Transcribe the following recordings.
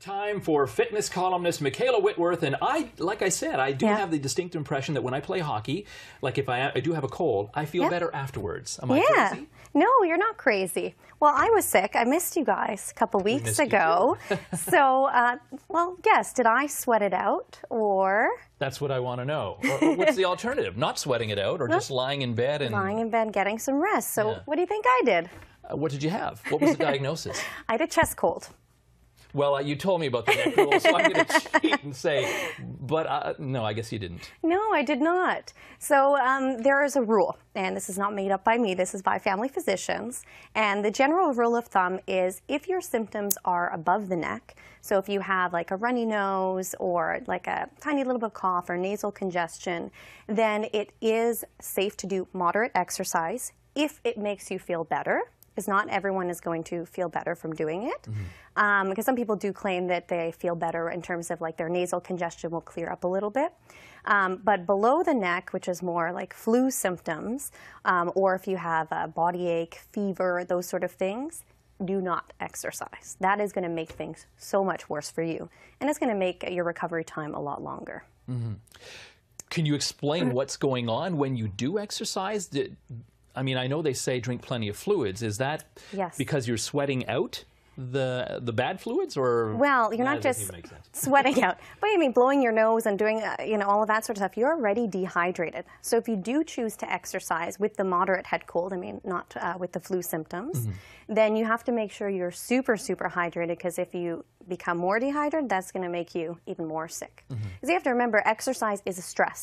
time for fitness columnist Michaela Whitworth. And I, like I said, I do yeah. have the distinct impression that when I play hockey, like if I, I do have a cold, I feel yeah. better afterwards. Am I yeah. crazy? No, you're not crazy. Well, I was sick. I missed you guys a couple weeks ago. so, uh, well, yes, did I sweat it out or? That's what I want to know. Or, or what's the alternative? Not sweating it out or just lying in bed and. Lying in bed, getting some rest. So, yeah. what do you think I did? Uh, what did you have? What was the diagnosis? I had a chest cold well, uh, you told me about the neck rule, so I'm going to cheat and say, but uh, no, I guess you didn't. No, I did not. So um, there is a rule, and this is not made up by me, this is by family physicians. And the general rule of thumb is if your symptoms are above the neck, so if you have like a runny nose or like a tiny little bit of cough or nasal congestion, then it is safe to do moderate exercise if it makes you feel better because not everyone is going to feel better from doing it. Mm -hmm. um, because some people do claim that they feel better in terms of like their nasal congestion will clear up a little bit. Um, but below the neck, which is more like flu symptoms, um, or if you have a body ache, fever, those sort of things, do not exercise. That is going to make things so much worse for you, and it's going to make your recovery time a lot longer. Mm -hmm. Can you explain what's going on when you do exercise? I mean, I know they say drink plenty of fluids. Is that yes. because you're sweating out? the the bad fluids or well you're not just sweating out but i mean blowing your nose and doing uh, you know all of that sort of stuff you're already dehydrated so if you do choose to exercise with the moderate head cold i mean not uh, with the flu symptoms mm -hmm. then you have to make sure you're super super hydrated because if you become more dehydrated that's going to make you even more sick because mm -hmm. you have to remember exercise is a stress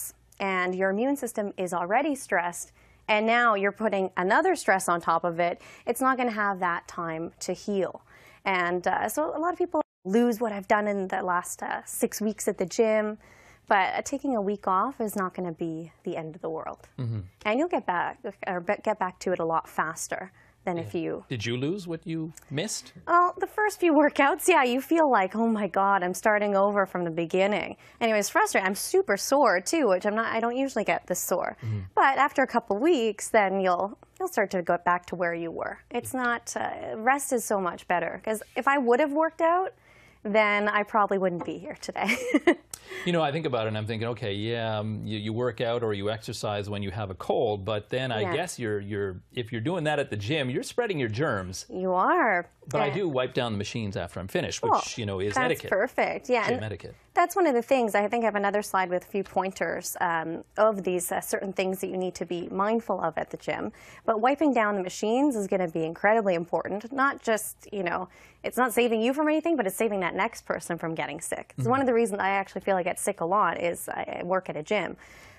and your immune system is already stressed and now you're putting another stress on top of it, it's not going to have that time to heal. And uh, so a lot of people lose what I've done in the last uh, six weeks at the gym, but uh, taking a week off is not going to be the end of the world. Mm -hmm. And you'll get back or get back to it a lot faster than yeah. if you. Did you lose what you missed? Well, the first few workouts, yeah, you feel like, oh my God, I'm starting over from the beginning. Anyway, it's frustrating. I'm super sore too, which I'm not. I don't usually get this sore. Mm -hmm. But after a couple weeks, then you'll you'll start to go back to where you were. It's not uh, rest is so much better because if I would have worked out then I probably wouldn't be here today. you know, I think about it and I'm thinking, okay, yeah, um, you, you, work out or you exercise when you have a cold, but then I yeah. guess you're, you're, if you're doing that at the gym, you're spreading your germs. You are. But yeah. I do wipe down the machines after I'm finished, cool. which, you know, is that's etiquette. perfect. Yeah. Gym etiquette. That's one of the things. I think I have another slide with a few pointers um, of these uh, certain things that you need to be mindful of at the gym. But wiping down the machines is going to be incredibly important. Not just, you know, it's not saving you from anything, but it's saving that that next person from getting sick. Mm -hmm. One of the reasons I actually feel I get sick a lot is I work at a gym.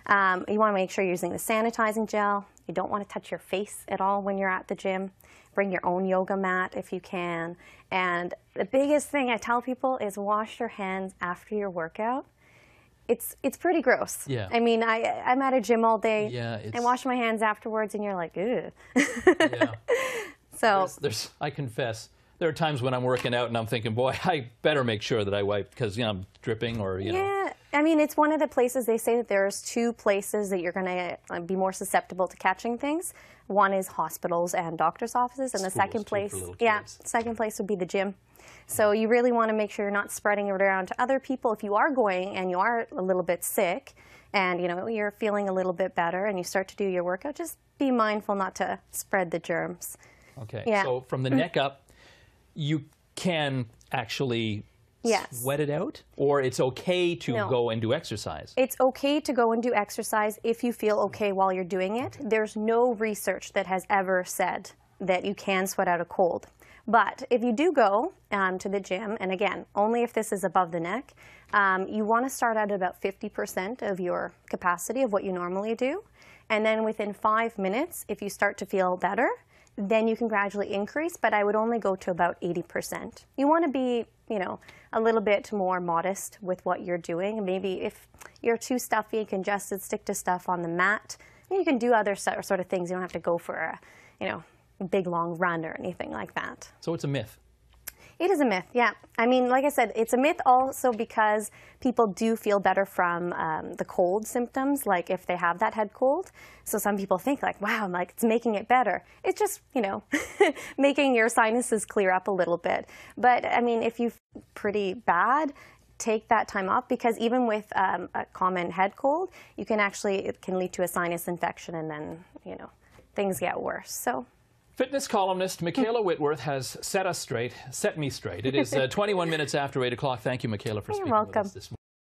Um, you want to make sure you're using the sanitizing gel. You don't want to touch your face at all when you're at the gym. Bring your own yoga mat if you can. And the biggest thing I tell people is wash your hands after your workout it's it's pretty gross. Yeah. I mean, I I'm at a gym all day. Yeah. It's... And wash my hands afterwards, and you're like, ooh. yeah. So there's, there's, I confess, there are times when I'm working out and I'm thinking, boy, I better make sure that I wipe because you know I'm dripping or you yeah. know. I mean, it's one of the places they say that there's two places that you're going to uh, be more susceptible to catching things. One is hospitals and doctor's offices, and Schools the second place, yeah, second place would be the gym. Mm-hmm. So you really want to make sure you're not spreading it around to other people. If you are going and you are a little bit sick, and you know you're feeling a little bit better, and you start to do your workout, just be mindful not to spread the germs. Okay. Yeah. So from the mm. neck up, you can actually yes. sweat it out? Or it's okay to no. go and do exercise? It's okay to go and do exercise if you feel okay while you're doing it. There's no research that has ever said that you can sweat out a cold. But if you do go um, to the gym, and again, only if this is above the neck, um, you want to start at about 50% of your capacity of what you normally do. And then within five minutes, if you start to feel better, then you can gradually increase, but I would only go to about 80%. You want to be, you know, a little bit more modest with what you're doing. Maybe if you're too stuffy and congested, stick to stuff on the mat. You can do other sort of things. You don't have to go for a, you know, big long run or anything like that. So it's a myth. It is a myth, yeah. I mean, like I said, it's a myth also because people do feel better from um, the cold symptoms, like if they have that head cold. So some people think like, wow, I'm like it's making it better. It's just, you know, making your sinuses clear up a little bit. But I mean, if you feel pretty bad, take that time off because even with um, a common head cold, you can actually, it can lead to a sinus infection and then, you know, things get worse. So Fitness columnist Michaela Whitworth has set us straight, set me straight. It is uh, 21 minutes after 8 o'clock. Thank you, Michaela, for You're speaking welcome. with us this morning.